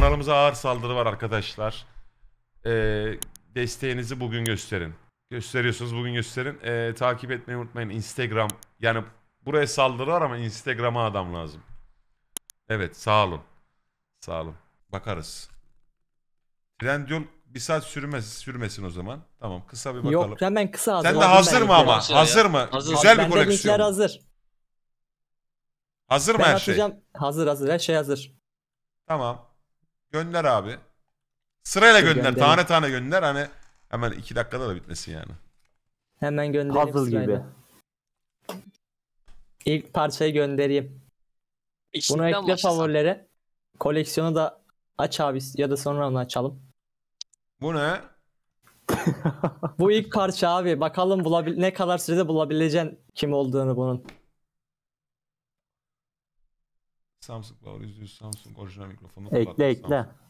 Kanalımıza ağır saldırı var arkadaşlar. Ee, desteğinizi bugün gösterin. Gösteriyorsunuz bugün gösterin. Ee, takip etmeyi unutmayın. Instagram yani buraya saldırı var ama Instagram'a adam lazım. Evet sağ olun. Sağ olun. Bakarız. Trendyol bir saat sürmez, sürmesin o zaman. Tamam kısa bir bakalım. Yok hemen kısa hazır. Sen de hazır mı ama? Hazır, mı? Hazır. Güzel ben bir koleksiyon. hazır. Hazır mı ben her atacağım. şey? Hazır hazır her şey hazır. Tamam. Gönder abi. Sırayla şey gönder. Gönder. Tane tane gönder. Hani hemen iki dakikada da bitmesin yani. Hemen göndereyim Puzzle sırayla. gibi. İlk parçayı göndereyim. Bunu ekle başlasam. favorilere. Koleksiyonu da aç abi ya da sonra onu açalım. Bu ne? Bu ilk parça abi. Bakalım bulabil ne kadar sürede bulabileceksin kim olduğunu bunun. Samsung Power %100 Samsung orijinal mikrofonu. Ekle ekle. Samsung.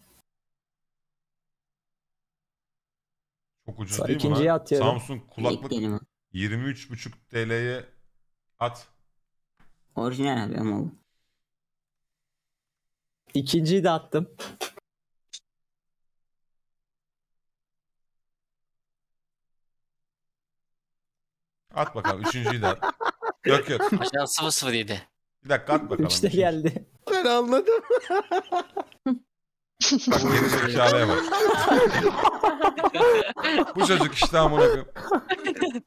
Çok ucuz Sonra değil mi atıyorum. Samsung kulaklık İlk benim. 23,5 TL'ye at. Orijinal abi ama bu. İkinciyi de attım. At bakalım. Üçüncüyü de at. yok yok. Aşağı sıvı 0 7. Bir dakika at bakalım. Üç geldi ben anladım. Bak geri zekalıya bak. Bu çocuk işte amına koyayım.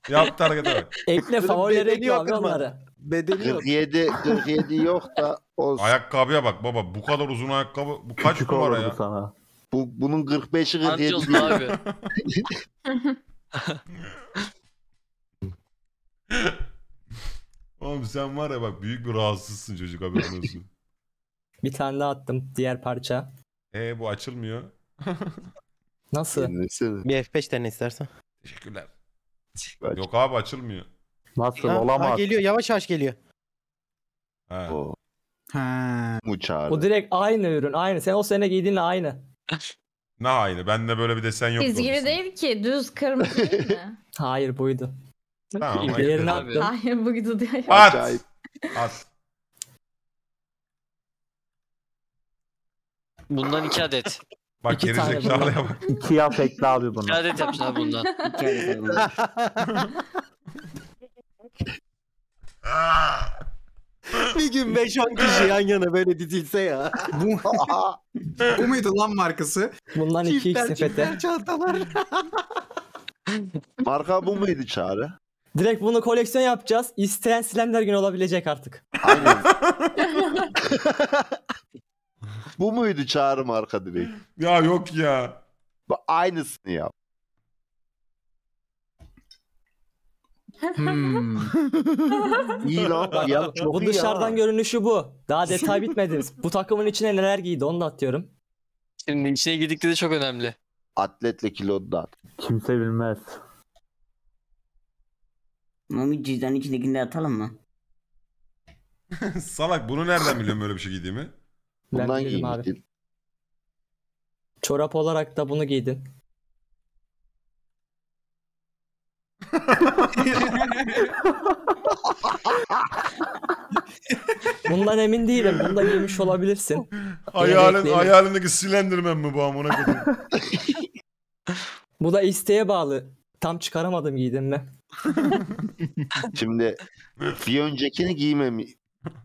Yaptı harekete bak. Ekle favorilere bedeni ekle yok abi ama. yok. 47, 47 yok da olsun. Ayakkabıya bak baba bu kadar uzun ayakkabı bu kaç Küçük numara ya? sana. Bu, bunun 45'i 47 Anca oldu abi. Oğlum sen var ya bak büyük bir rahatsızsın çocuk haberin olsun. Bir tane daha attım diğer parça. Ee bu açılmıyor. Nasıl? Dinlesene. Bir F5 tane istersen. Teşekkürler. Yok abi açılmıyor. Nasıl Ha, olamaz? ha, geliyor yavaş yavaş geliyor. He. O, Ha. bu O direkt aynı ürün aynı. Sen o sene giydiğinle aynı. Ne aynı. Bende böyle bir desen yok. Çizgili değil ki. Düz kırmızı değil mi? Hayır buydu. Tamam, hayır. attım. Hayır bu gidiyor. At. At. Bundan iki adet. Bak İki tane gerizekalıya bak. İki yap ekle abi bunu. İki adet yapacaksın abi bundan. bir gün 5-10 kişi yan yana böyle dizilse ya. Bu, bu muydu lan markası? Bundan iki x Çiftler sepete. çiftler çantalar. Marka bu muydu çağrı? Direkt bunu koleksiyon yapacağız. İsteyen Slamder günü olabilecek artık. Aynen. Bu muydu çağrım arka direk? Ya yok ya. Aynısını yap. Hmm. iyi lan. Ya, çok bu iyi dışarıdan ya. görünüşü bu. Daha detay bitmedi. bu takımın içine neler giydi onu da atıyorum. Şimdi içine girdikleri çok önemli. Atletle kilo Kimse bilmez. Mami cüzdanın içindekini de atalım mı? Salak bunu nereden biliyorum böyle bir şey giydiğimi? Bundan giymiştin. Çorap olarak da bunu giydin. Bundan emin değilim. Bunda giymiş olabilirsin. Ayağın, ayağındaki silendirmem mi bu amına koyayım? bu da isteğe bağlı. Tam çıkaramadım giydim mi? Şimdi bir öncekini giymemi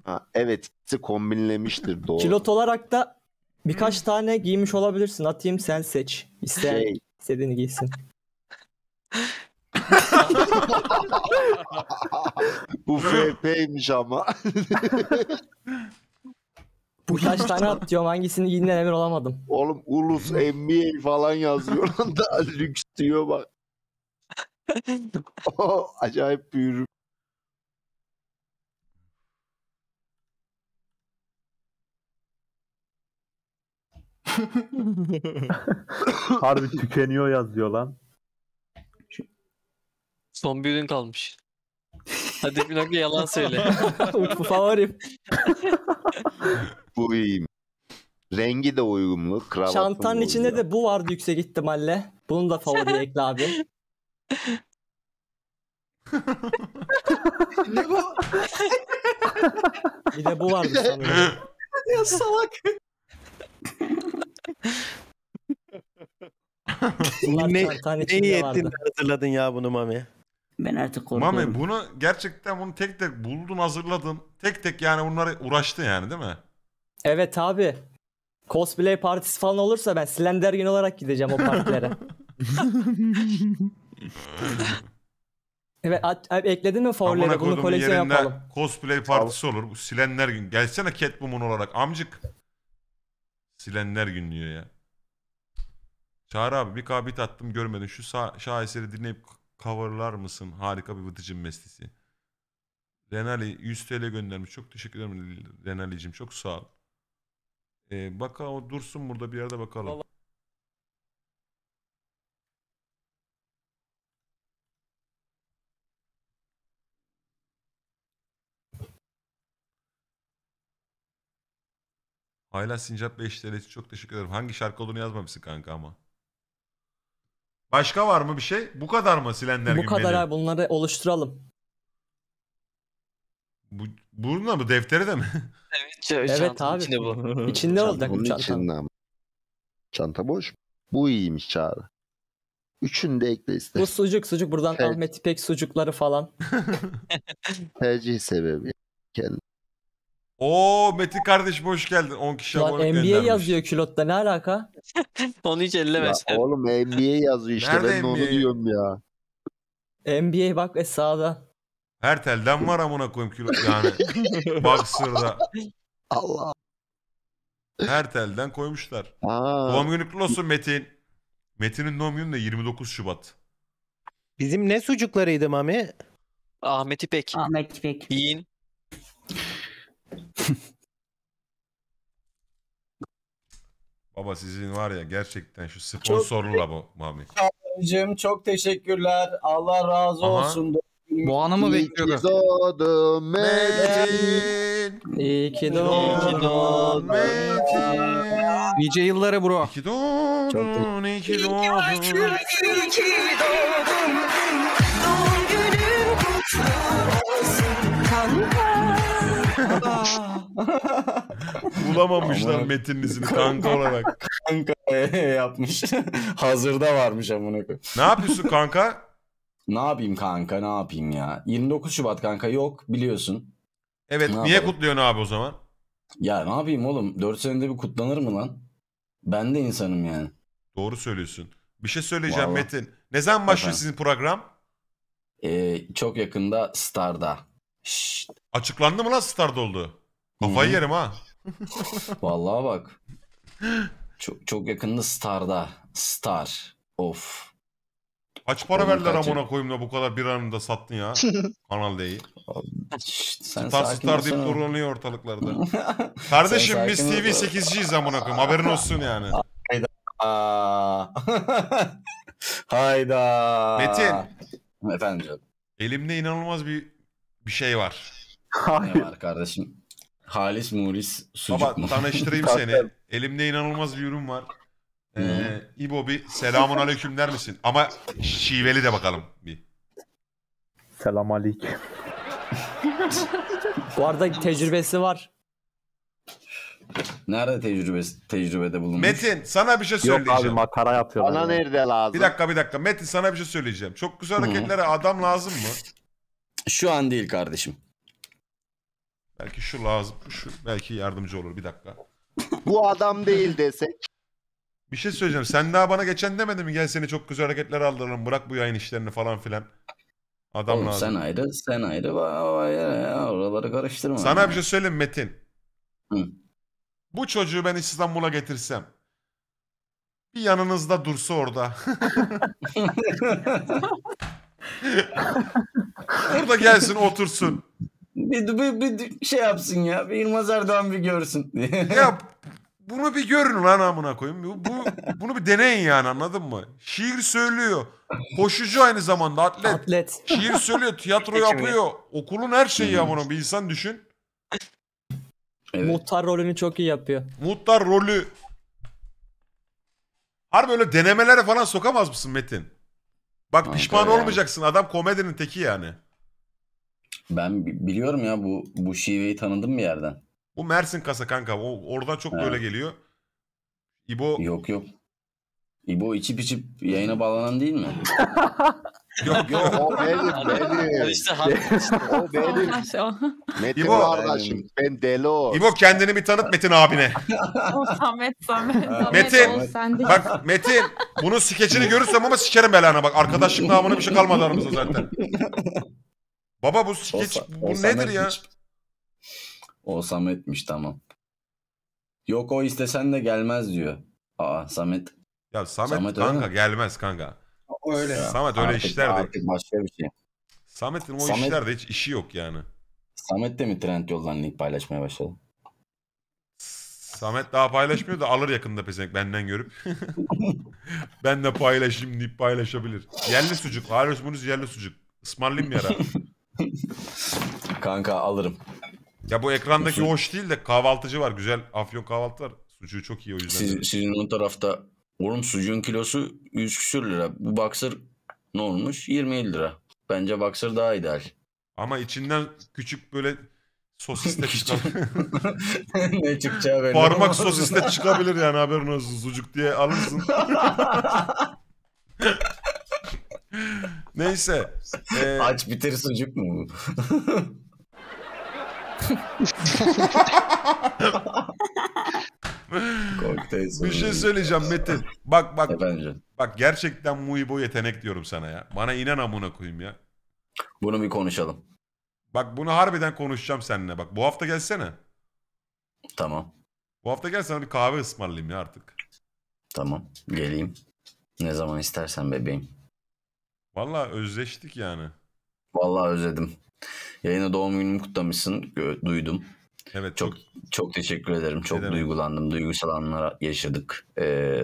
Ha, evet kombinlemiştir doğru. Kilot olarak da birkaç tane giymiş olabilirsin. Atayım sen seç. İsteyen Şey. istediğini giysin. Bu FP'ymiş ama. kaç tane at diyorum hangisini giydiğinden emir olamadım. Oğlum Ulus NBA falan yazıyor. lan da lüks diyor bak. acayip büyür, Harbi tükeniyor yazıyor lan. Son bir gün kalmış. Hadi bir dakika yalan söyle. Bu favorim. bu iyiyim. Rengi de uyumlu. Kravatın Çantanın içinde de bu vardı yüksek ihtimalle. Bunu da favori ekle abi. ne bu? bir de bu vardı sanırım. ya salak. ne, ne niyetinde hazırladın ya bunu Mami? Ben artık korkuyorum. Mami bunu gerçekten bunu tek tek buldun hazırladın. Tek tek yani bunlara uğraştı yani değil mi? Evet abi. Cosplay partisi falan olursa ben Slender gün olarak gideceğim o partilere. evet at, abi, ekledin mi favorileri bunu koleksiyon yapalım. Cosplay partisi olur. Bu Silenler gün. Gelsene Catwoman olarak amcık. Silenler gün diyor ya. Çağrı abi bir kabit attım görmedin. Şu şaheseri dinleyip coverlar mısın? Harika bir vıtıcım mestisi. Renali 100 TL göndermiş. Çok teşekkür ederim Renali'cim. Çok sağ ol. Ee, baka o dursun burada bir yerde bakalım. Vallahi... Hala Sincap 5 TL çok teşekkür ederim. Hangi şarkı olduğunu yazmamışsın kanka ama. Başka var mı bir şey? Bu kadar mı silenler Bu kadar menü? abi bunları oluşturalım. Bu, bununla mı? Deftere de mi? Evet, evet abi. Içinde bu. İçinde olacak bu çanta. Çanta boş. Bu iyiymiş çağrı. Üçünü de ekle ister. Bu sucuk sucuk buradan Evet. Ahmet İpek sucukları falan. Tercih sebebi. Kendi. Oo Metin kardeşim hoş geldin. 10 kişi Lan abonelik NBA göndermiş. yazıyor külotta ne alaka? Onu hiç Ya ellemez. oğlum NBA yazıyor işte Nerede ben de onu diyorum ya. NBA bak e, sağda. Her telden var amına koyayım kilo yani. Boxer'da Allah. her telden koymuşlar. Aa, Doğum günü olsun Metin. Metin'in doğum günü de 29 Şubat. Bizim ne sucuklarıydı Mami? Ahmet İpek. Ahmet İpek. Yiğin. Baba sizin var ya gerçekten şu sponsorla la bu Mami. Abicim çok teşekkürler. Allah razı Aha. olsun. Bu anı mı bekliyordu? Doğdu Metin. İyi ki doğdun Metin. Nice yıllara bro. İyi ki doğdun, iyi ki doğdun. İyi ki doğdun. Bulamamışlar metinlisini kanka olarak. Kanka e, yapmış. Hazırda varmış amına Ne yapıyorsun kanka? Ne yapayım kanka ne yapayım ya. 29 Şubat kanka yok biliyorsun. Evet Ne niye yapalım? kutluyorsun abi o zaman? Ya ne yapayım oğlum 4 senede bir kutlanır mı lan? Ben de insanım yani. Doğru söylüyorsun. Bir şey söyleyeceğim Vallahi. Metin. Ne zaman başlıyor Efendim? sizin program? Ee, çok yakında Star'da. Şşt. Açıklandı mı lan start oldu? Kafayı Hı. yerim ha. Vallahi bak. Çok, çok yakında Star'da. Star. Of. Kaç para Oğlum verdiler kaç- amına koyayım da bu kadar bir anında sattın ya Kanal D'yi. Star Star deyip olsana. dolanıyor ortalıklarda. Kardeşim biz sakin ol. TV 8'ciyiz amına koyayım haberin olsun yani. Aa. Hayda. Metin. Efendim canım. Elimde inanılmaz bir bir şey var. Hayır. Ne var kardeşim? Halis Muris sucuk Baba, mu? tanıştırayım seni. Elimde inanılmaz bir ürün var. Ee, İbo bir selamun aleyküm der misin? Ama şiveli de bakalım bir. Selam aleyküm. Bu arada tecrübesi var. Nerede tecrübesi, tecrübede bulunmuş? Metin sana bir şey Yok söyleyeceğim. abi makara yapıyorlar. Bana nerede lazım? bir dakika bir dakika. Metin sana bir şey söyleyeceğim. Çok güzel hareketlere adam lazım mı? Şu an değil kardeşim. Belki şu lazım. Şu belki yardımcı olur. Bir dakika. Bu adam değil desek. Bir şey söyleyeceğim. Sen daha bana geçen demedin mi? Gel seni çok güzel hareketler aldıralım. Bırak bu yayın işlerini falan filan. Adam Oğlum lazım. sen ayrı, sen ayrı. Vay ya, ya, oraları karıştırma. Sana bir şey söyleyeyim Metin. Hı. Bu çocuğu ben İstanbul'a getirsem. Bir yanınızda dursa orada. Burada gelsin otursun bir, bir, bir, şey yapsın ya. Bir Yılmaz Erdoğan bir görsün ya bunu bir görün lan amına koyayım. Bu, bu, bunu bir deneyin yani anladın mı? Şiir söylüyor. Koşucu aynı zamanda atlet. atlet. Şiir söylüyor, tiyatro yapıyor. Okulun her şeyi amına bir insan düşün. Evet. Muhtar rolünü çok iyi yapıyor. Muhtar rolü. Harbi öyle denemelere falan sokamaz mısın Metin? Bak pişman ya. olmayacaksın. Adam komedinin teki yani. Ben biliyorum ya bu bu şiveyi tanıdım bir yerden. Bu Mersin kasa kanka. O, oradan çok He. böyle geliyor. İbo Yok yok. İbo içip içip yayına bağlanan değil mi? yok yok. o benim benim. işte işte. O benim. Metin İbo. kardeşim ben Delo. İbo kendini bir tanıt Metin abine. Samet Samet. Metin, Bak Metin bunun skeçini görürsem ama sikerim belanı bak. Arkadaşlık namına bir şey kalmadı aramızda zaten. Baba bu skeç Olsa- bu Oğuzhan nedir ya? etmiş. O Samet'miş tamam. Yok o istesen de gelmez diyor. Aa Samet. Ya Samet, Samet kanka mi? gelmez kanka. O öyle ya. Samet öyle Artık- işlerde. Artık başka bir şey. Samet'in o Samet- işlerde hiç işi yok yani. Samet de mi trend yoldan link paylaşmaya başladı? Samet daha paylaşmıyor da alır yakında pezenek benden görüp. ben de paylaşayım deyip paylaşabilir. Yerli sucuk. Harus bunuz yerli sucuk. Ismarlayayım mı yara. Kanka alırım. Ya bu ekrandaki hoş değil de kahvaltıcı var. Güzel afyon kahvaltı var. Sucuğu çok iyi o yüzden. Siz, sizin o tarafta oğlum sucuğun kilosu 100 küsür lira. Bu boxer ne olmuş? 27 lira. Bence boxer daha ideal. Ama içinden küçük böyle sosis de çıkabilir. ne çıkacağı belli. Parmak sosis de çıkabilir yani haberin olsun. Sucuk diye alırsın. Neyse. Ee... Aç bitir sucuk mu? bir şey söyleyeceğim Metin. Bak bak. Efendim? Bak gerçekten Muibo yetenek diyorum sana ya. Bana inan amına koyayım ya. Bunu bir konuşalım. Bak bunu harbiden konuşacağım seninle. Bak bu hafta gelsene. Tamam. Bu hafta gelsene bir kahve ısmarlayayım ya artık. Tamam geleyim. Ne zaman istersen bebeğim. Valla özleştik yani. Vallahi özledim. Yayına doğum günümü kutlamışsın duydum. Evet çok çok, çok teşekkür ederim. Çok Neden? duygulandım. Duygusal anlar yaşadık. Ee,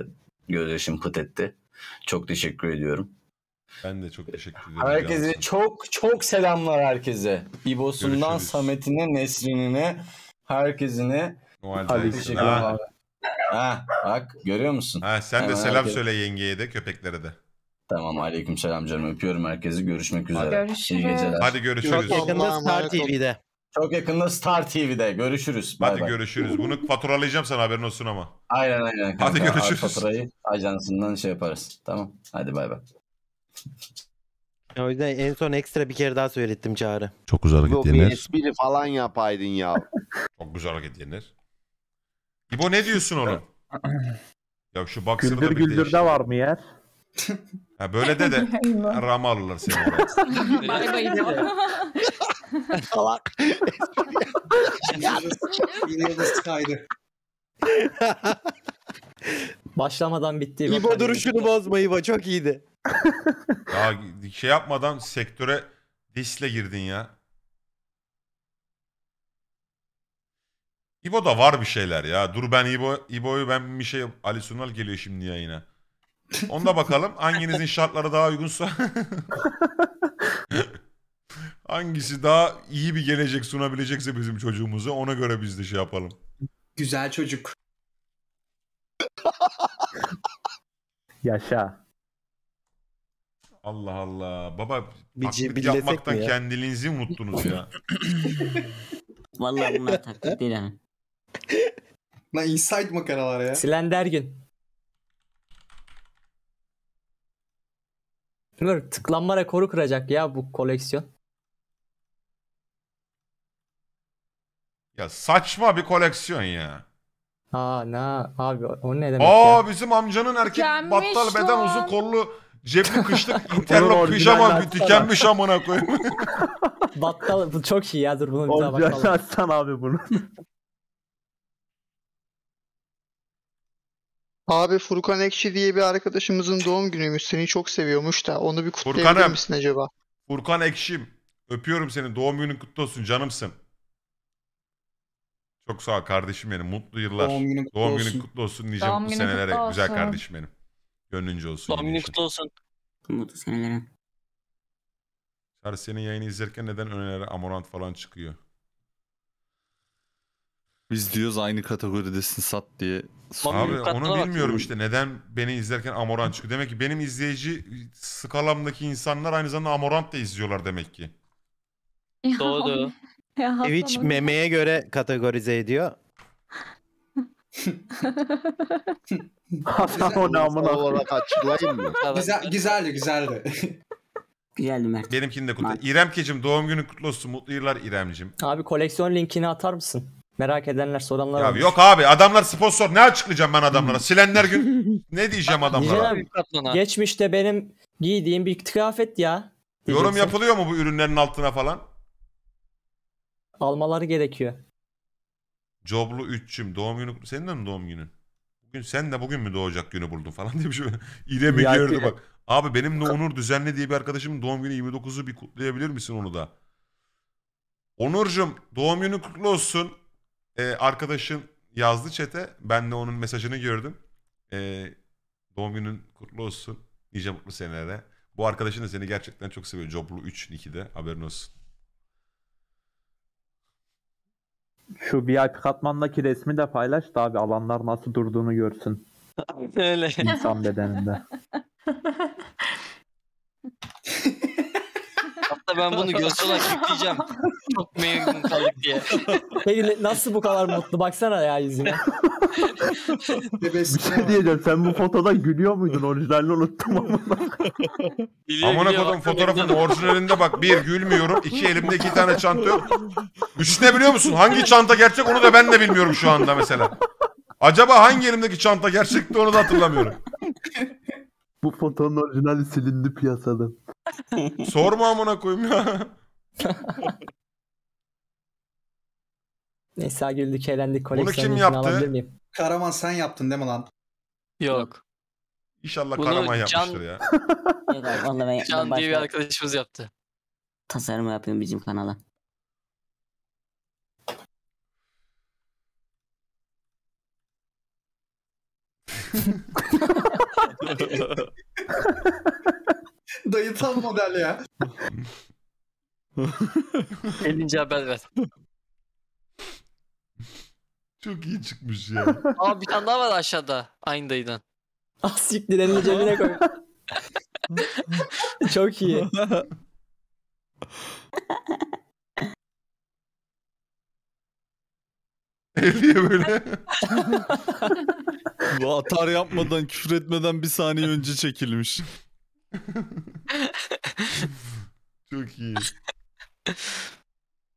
gözyaşım pıt etti. Çok teşekkür ediyorum. Ben de çok teşekkür ederim. Herkese yansın. çok çok selamlar herkese. İbo'sundan Samet'ine, Nesrin'ine, herkesine. Hadi teşekkürler. Ha. ha, bak görüyor musun? Ha, sen Hemen de selam herkese. söyle yengeye de, köpeklere de. Tamam aleyküm selam canım. Öpüyorum herkesi. Görüşmek üzere. Görüşürüz. İyi geceler. Hadi görüşürüz. Çok yakında Star TV'de. Çok yakında Star TV'de. Görüşürüz. Hadi bay görüşürüz. Bunu faturalayacağım sana haberin olsun ama. Aynen aynen. Kanka. Hadi görüşürüz. Faturayı ajansından şey yaparız. Tamam. Hadi bay bay. O yüzden en son ekstra bir kere daha söylettim Çağrı. Çok güzel hareket Yok, bir espri falan yapaydın ya. Çok güzel hareket yenir. İbo ne diyorsun oğlum? ya şu boxer'da Güldür bir güldür değişik. de var mı yer? Ha böyle de de ram alırlar seni. Bay bay. Salak. Yıldız kaydı. Başlamadan bitti. İbo hani duruşunu bozma İbo çok iyiydi. Daha şey yapmadan sektöre disle girdin ya. da var bir şeyler ya. Dur ben İbo İbo'yu ben bir şey Ali Sunal geliyor şimdi yayına. Onda bakalım hanginizin şartları daha uygunsa. Hangisi daha iyi bir gelecek sunabilecekse bizim çocuğumuza ona göre biz de şey yapalım. Güzel çocuk. Yaşa. Allah Allah. Baba Bir taklit yapmaktan ya. kendiliğinizi unuttunuz ya. Vallahi bunlar taklit değil ha. Lan inside makaralar ya. gün. Bilmiyorum tıklanma rekoru kıracak ya bu koleksiyon. Ya saçma bir koleksiyon ya. Aa ne abi o ne demek Aa ya? bizim amcanın erkek Tükenmiş battal beden uzun kollu cepli kışlık interlock pijama bir tükenmiş amına koyayım. battal bu çok iyi ya dur bunu bir daha Orijinal bakalım. açsan abi bunu. Abi Furkan Ekşi diye bir arkadaşımızın doğum günüymüş. Seni çok seviyormuş da onu bir kutlayabilir misin acaba? Furkan Ekşim. Öpüyorum seni. Doğum günün kutlu olsun canımsın. Çok sağ ol kardeşim benim. Mutlu yıllar. Doğum günün kutlu Doğum günün olsun. kutlu olsun. Nice Doğum mutlu günün seneler. Güzel kardeşim benim. Gönlünce olsun. Doğum günün kutlu olsun. Mutlu senelere. senin yayını izlerken neden önlere Amorant falan çıkıyor? Biz diyoruz aynı kategoridesin sat diye. Abi onu bilmiyorum işte neden beni izlerken Amorant çıkıyor. Demek ki benim izleyici skalamdaki insanlar aynı zamanda Amorant da izliyorlar demek ki. Ya, Doğru. Twitch memeye göre kategorize ediyor. Hasan o namına olarak açıklayayım mı? Güzel, güzeldi güzeldi. Güzeldi Mert. Benimkini de kutlu. kecim doğum günü kutlu olsun. Mutlu yıllar İremcim. Abi koleksiyon linkini atar mısın? Merak edenler soranlar Ya yok abi adamlar sponsor ne açıklayacağım ben adamlara? Hmm. Silenler gün ne diyeceğim adamlara? geçmişte benim giydiğim bir kıyafet ya. Yorum yapılıyor mu bu ürünlerin altına falan? Almaları gerekiyor. Coblu 3'cüm doğum günü senin de mi doğum günün? Bugün sen de bugün mü doğacak günü buldun falan diye bir şey. İle mi gördü bak. Abi benim de Onur Düzenli diye bir arkadaşımın doğum günü 29'u bir kutlayabilir misin onu da? Onurcuğum doğum günü kutlu olsun e, arkadaşın yazdı çete. Ben de onun mesajını gördüm. E, doğum günün kutlu olsun. Nice mutlu senelere. Bu arkadaşın da seni gerçekten çok seviyor. Joblu 3 Niki'de haberin olsun. Şu VIP katmandaki resmi de paylaş da abi alanlar nasıl durduğunu görsün. Öyle. İnsan bedeninde. ben bunu göz olarak yükleyeceğim. Çok memnun kaldık diye. Peki nasıl bu kadar mutlu? Baksana ya yüzüne. bir şey diyeceğim. Sen bu fotoda gülüyor muydun? Orijinalini unuttum ama. Amına kodum fotoğrafın orijinalinde bak bir gülmüyorum. iki elimde iki tane çanta yok. Üç ne biliyor musun? Hangi çanta gerçek onu da ben de bilmiyorum şu anda mesela. Acaba hangi elimdeki çanta gerçekti onu da hatırlamıyorum. bu fotonun orijinali silindi piyasadan. Sorma amına koyayım ya. Neyse güldük eğlendik. Bunu kim yaptı? Miyim? Karaman sen yaptın değil mi lan? Yok. İnşallah Bunu Karaman Can- yapmıştır ya. Yok Can diye bir arkadaşımız yaptı. tasarım yapıyorum bizim kanala. Dayı tam model ya. Gelince haber ver. Çok iyi çıkmış ya. Aa bir tane daha var aşağıda. Aynı dayıdan. Ah siktir elini cebine koy. Çok iyi. Eliye böyle. Bu atar yapmadan, küfür etmeden bir saniye önce çekilmiş. Çok iyi.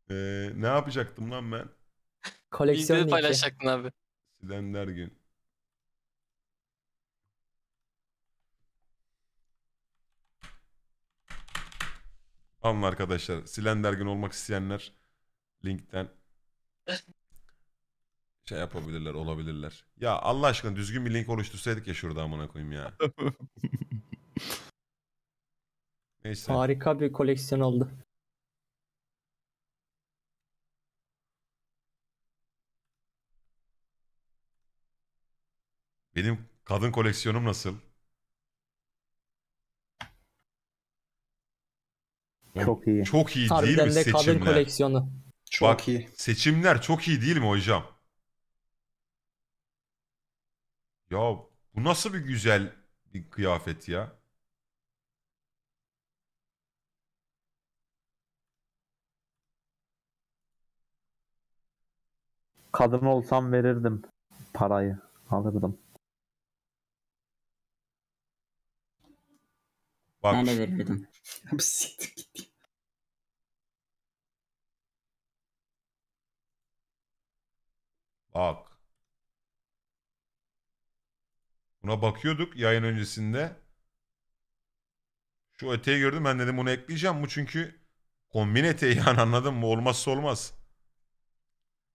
Ee, ne yapacaktım lan ben? Koleksiyon Bilgiyi paylaşacaktın abi. Silemler gün. Alın arkadaşlar. Silender gün olmak isteyenler linkten şey yapabilirler, olabilirler. Ya Allah aşkına düzgün bir link oluştursaydık ya şurada amına koyayım ya. Neyse. Harika bir koleksiyon oldu. Benim kadın koleksiyonum nasıl? Çok iyi. Çok iyi Harbiden değil mi seçimler? kadın koleksiyonu. Çok Bak, iyi. Seçimler çok iyi değil mi hocam? Ya bu nasıl bir güzel bir kıyafet ya? kadın olsam verirdim parayı. Alırdım. Bak. Ben de verirdim. siktir git. Bak. Buna bakıyorduk yayın öncesinde. Şu eteği gördüm ben dedim bunu ekleyeceğim bu çünkü kombin eteği yani anladın mı? Olmazsa olmaz.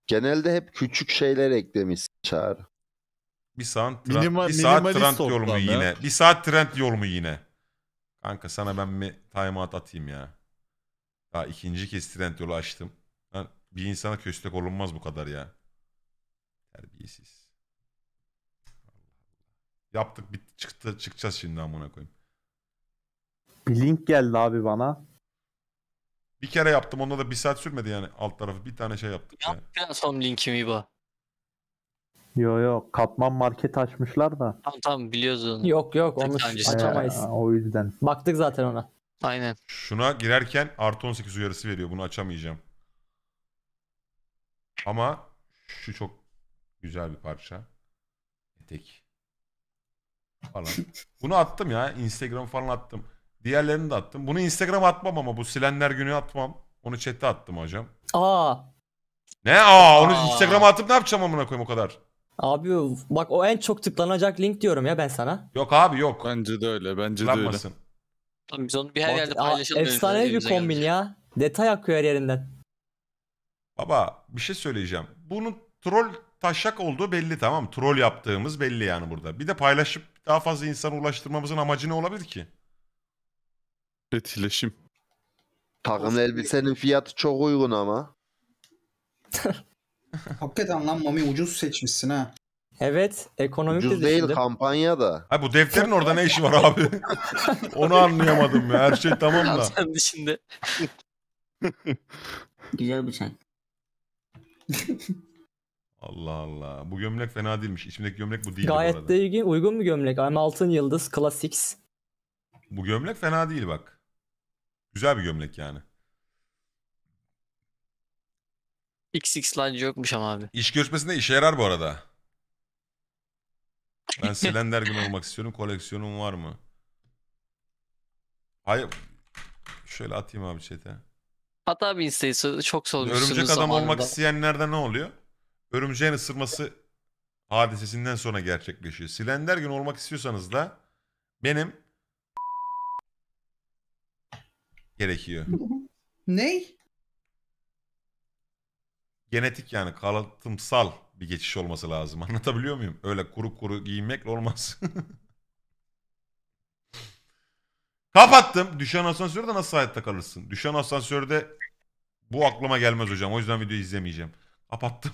Genelde hep küçük şeyler eklemiş çağır. Bir saat, trend, Minima, bir saat trend yol mu ortam ya. yine? Bir saat trend yol mu yine? Kanka sana ben mi timeout atayım ya. Daha ikinci kez trend yolu açtım. Lan bir insana köstek olunmaz bu kadar ya. Terbiyesiz. Yaptık bitti çıktı çıkacağız şimdi amına koyayım. Bir link geldi abi bana. Bir kere yaptım onda da bir saat sürmedi yani alt tarafı. Bir tane şey yaptık Ne yani. son linkimi bu? Yo yo katman market açmışlar da. Tamam tamam biliyorsun. Yok yok onu açamayız. o yüzden. Baktık zaten ona. Aynen. Şuna girerken artı 18 uyarısı veriyor. Bunu açamayacağım. Ama şu çok güzel bir parça. Etek. Falan. Bunu attım ya. Instagram falan attım. Diğerlerini de attım. Bunu Instagram atmam ama bu silenler günü atmam. Onu chat'e attım hocam. Aa. Ne aa onu Aa. Instagram'a atıp ne yapacağım amına koyayım o kadar? Abi bak o en çok tıklanacak link diyorum ya ben sana. Yok abi yok. Bence de öyle. Bence de öyle. Tamam biz onu bir her yerde Aa, paylaşalım. efsane bir kombin ya. Detay akıyor her yerinden. Baba bir şey söyleyeceğim. Bunun troll taşak olduğu belli tamam Troll yaptığımız belli yani burada. Bir de paylaşıp daha fazla insana ulaştırmamızın amacı ne olabilir ki? Etileşim. Takım elbisenin fiyatı çok uygun ama. Hakikaten lan Mami ucuz seçmişsin ha. Evet, ekonomik Ucuz de değil düşündüm. kampanya da. Ha bu defterin orada ne işi var abi? Onu anlayamadım ya. Her şey tamam da. Sen de şimdi. Güzel bıçak. Şey. Allah Allah. Bu gömlek fena değilmiş. İçimdeki gömlek bu değil. Gayet bu de uygun, uygun bir gömlek. I'm altın yıldız, classics. Bu gömlek fena değil bak. Güzel bir gömlek yani. XX lanca yokmuş ama abi. İş görüşmesinde işe yarar bu arada. Ben Slender gün olmak istiyorum. Koleksiyonum var mı? Hayır. Şöyle atayım abi chat'e. At abi insta'yı çok sormuşsunuz Örümcek adam zamanında. olmak isteyenlerde ne oluyor? Örümceğin ısırması hadisesinden sonra gerçekleşiyor. Slender gün olmak istiyorsanız da benim gerekiyor. Ney? Genetik yani kalıtımsal bir geçiş olması lazım. Anlatabiliyor muyum? Öyle kuru kuru giyinmekle olmaz. Kapattım. Düşen asansörde nasıl hayatta kalırsın? Düşen asansörde bu aklıma gelmez hocam. O yüzden video izlemeyeceğim. Kapattım.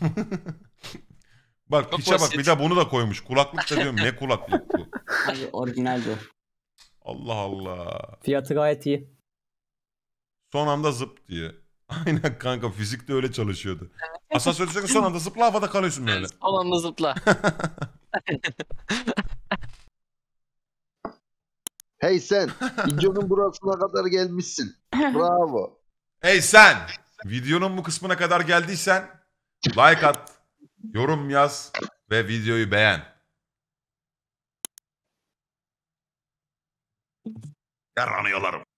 bak Çok piçe bak bir de bunu da koymuş. Kulaklık da diyorum ne kulaklık bu? Abi orijinal Allah Allah. Fiyatı gayet iyi. Son anda zıp diye. Aynen kanka fizikte öyle çalışıyordu. Asansörde sürekli son anda zıpla havada kalıyorsun böyle. Son anda zıpla. Hey sen, videonun burasına kadar gelmişsin. Bravo. Hey sen, videonun bu kısmına kadar geldiysen like at, yorum yaz ve videoyu beğen. Yaranıyorlarım.